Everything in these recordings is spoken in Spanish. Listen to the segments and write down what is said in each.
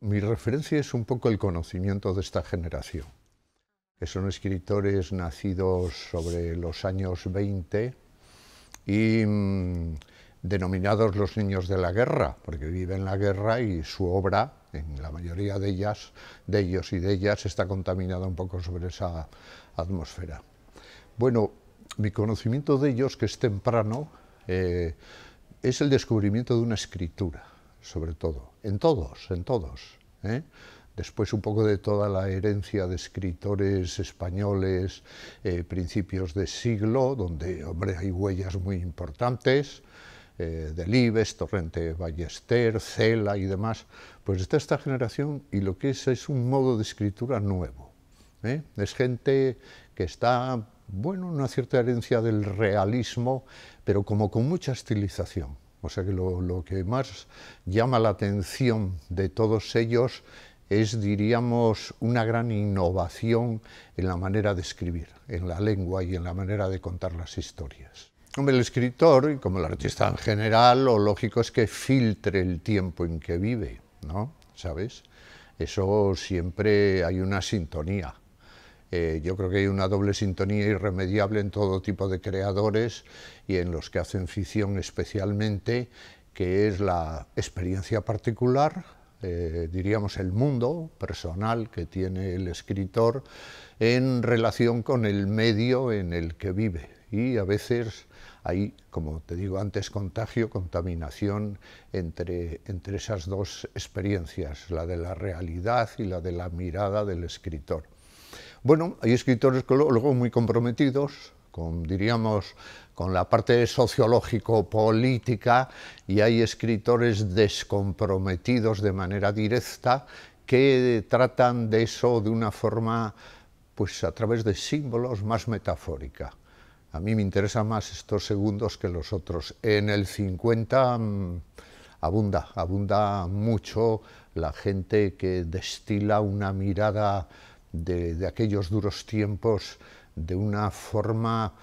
mi referencia es un poco el conocimiento de esta generación, que son escritores nacidos sobre los años 20 y mm, denominados los niños de la guerra, porque viven la guerra y su obra, en la mayoría de ellas, de ellos y de ellas, está contaminada un poco sobre esa atmósfera. Bueno, mi conocimiento de ellos, que es temprano, eh, es el descubrimiento de una escritura sobre todo, en todos, en todos. ¿eh? Después un poco de toda la herencia de escritores españoles, eh, principios de siglo, donde, hombre, hay huellas muy importantes, eh, Delibes, Torrente Ballester, Cela y demás, pues está esta generación y lo que es es un modo de escritura nuevo. ¿eh? Es gente que está, bueno, una cierta herencia del realismo, pero como con mucha estilización. O sea que lo, que más llama la atención de todos ellos es, diríamos, una gran innovación en la manera de escribir, en la lengua y en la manera de contar las historias. Como el escritor, y como el artista en general, lo lógico es que filtre el tiempo en que vive, ¿no? ¿Sabes? Eso siempre hay una sintonía. Eh, yo creo que hay una doble sintonía irremediable en todo tipo de creadores y en los que hacen ficción especialmente, que es la experiencia particular, eh, diríamos el mundo personal que tiene el escritor en relación con el medio en el que vive. Y a veces hay, como te digo antes, contagio, contaminación entre esas dos experiencias, la de la realidad y la de la mirada del escritor. Bueno, hay escritores que luego muy comprometidos con, diríamos, con la parte sociológico-política y hay escritores descomprometidos de manera directa que tratan de eso de una forma, pues a través de símbolos más metafórica. A mí me interesan más estos segundos que los otros. En el 50 mm, abunda, abunda mucho la gente que destila una mirada de, aquellos duros tiempos de una forma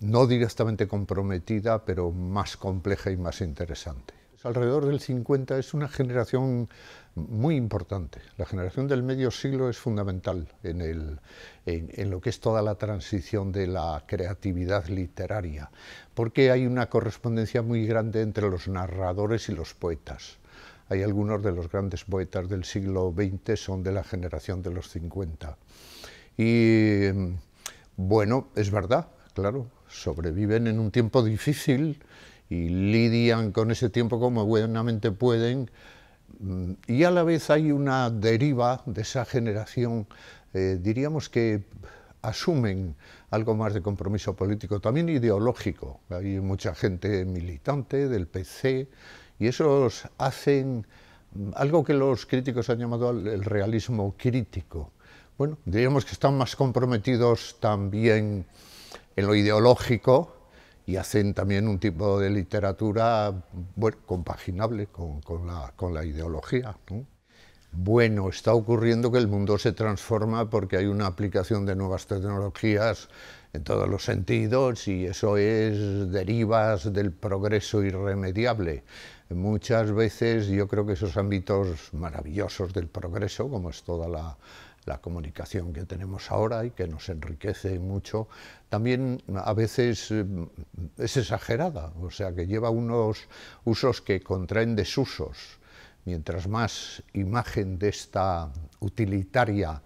no directamente comprometida, pero más compleja y más interesante. Pues alrededor del 50 es una generación muy importante. La generación del medio siglo es fundamental en, lo que es toda la transición de la creatividad literaria, porque hay una correspondencia muy grande entre los narradores y los poetas hay algunos de los grandes poetas del siglo XX, son de la generación de los 50. Y bueno, es verdad, claro, sobreviven en un tiempo difícil y lidian con ese tiempo como buenamente pueden. Mm, y a la vez hay una deriva de esa generación, eh, diríamos que asumen algo más de compromiso político, también ideológico. Hay mucha gente militante del PC, y esos hacen algo que los críticos han llamado el realismo crítico. Bueno, diríamos que están más comprometidos también en lo ideológico y hacen también un tipo de literatura compaginable con, la, ideología. Bueno, está ocurriendo que el mundo se transforma porque hay una aplicación de nuevas tecnologías en todos los sentidos y eso es derivas del progreso irremediable. Muchas veces yo creo que esos ámbitos maravillosos del progreso, como es toda la, comunicación que tenemos ahora y que nos enriquece mucho, también a veces eh, es exagerada, o sea que lleva unos usos que contraen desusos. Mientras más imagen de esta utilitaria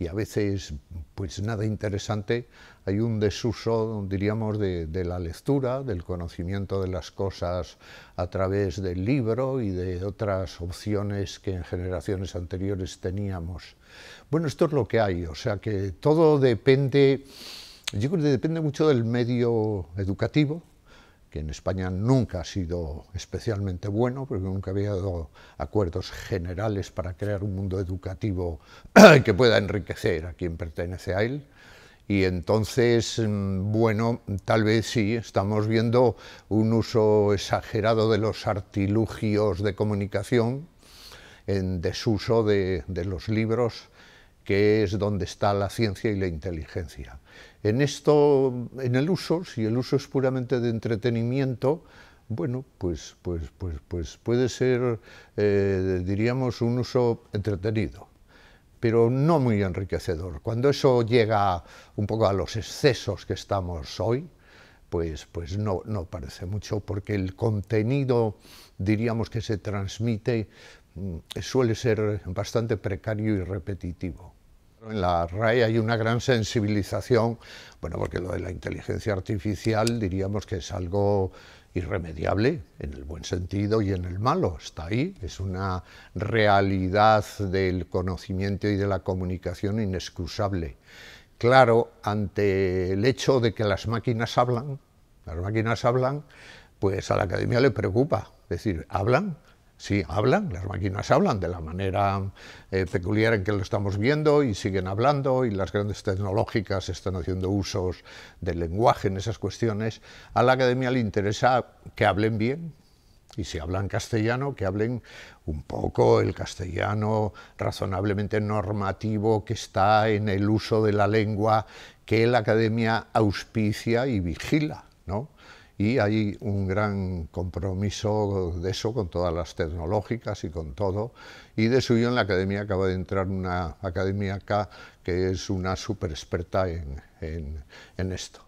y a veces pues nada interesante, hay un desuso, diríamos, de, la lectura, del conocimiento de las cosas a través del libro y de otras opciones que en generaciones anteriores teníamos. Bueno, esto es lo que hay, o sea que todo depende, yo creo que depende mucho del medio educativo, que en España nunca ha sido especialmente bueno, porque nunca había dado acuerdos generales para crear un mundo educativo que pueda enriquecer a quien pertenece a él. Y entonces, mm, bueno, tal vez sí, estamos viendo un uso exagerado de los artilugios de comunicación, en desuso de, de los libros, que es donde está la ciencia y la inteligencia. En esto, en el uso, si el uso es puramente de entretenimiento, bueno, pues, pues, pues, pues puede ser, eh, diríamos, un uso entretenido, pero no muy enriquecedor. Cuando eso llega un poco a los excesos que estamos hoy, pues, pues no, no parece mucho, porque el contenido, diríamos, que se transmite mm, suele ser bastante precario y repetitivo. En la RAE hay una gran sensibilización, bueno, porque lo de la inteligencia artificial diríamos que es algo irremediable, en el buen sentido y en el malo, está ahí, es una realidad del conocimiento y de la comunicación inexcusable. Claro, ante el hecho de que las máquinas hablan, las máquinas hablan, pues a la academia le preocupa, es decir, hablan, Sí, hablan, las máquinas hablan de la manera eh, peculiar en que lo estamos viendo y siguen hablando y las grandes tecnológicas están haciendo usos del lenguaje en esas cuestiones. A la academia le interesa que hablen bien, y si hablan castellano, que hablen un poco el castellano razonablemente normativo que está en el uso de la lengua que la academia auspicia y vigila, ¿no? y hay un gran compromiso de eso con todas las tecnológicas y con todo. Y de suyo en la academia acaba de entrar una academia acá que es una super experta en, en, esto.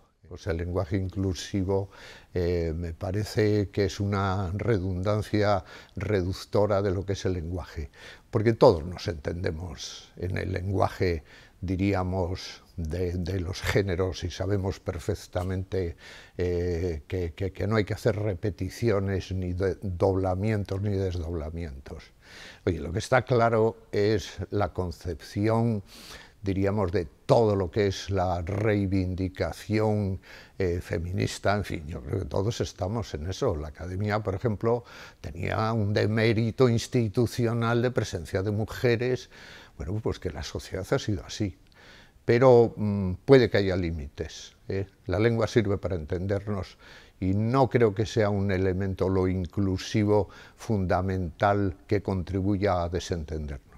el lenguaje inclusivo eh, me parece que es una redundancia reductora de lo que es el lenguaje, porque todos nos entendemos en el lenguaje diríamos, de, los géneros y sabemos perfectamente eh, que, no hay que hacer repeticiones ni doblamientos ni desdoblamientos. Oye, lo que está claro es la concepción, diríamos, de todo lo que es la reivindicación eh, feminista, en fin, yo creo que todos estamos en eso. La academia, por ejemplo, tenía un demérito institucional de presencia de mujeres bueno, pues que la sociedad ha sido así, pero mm, puede que haya límites. ¿eh? La lengua sirve para entendernos y no creo que sea un elemento lo inclusivo fundamental que contribuya a desentendernos.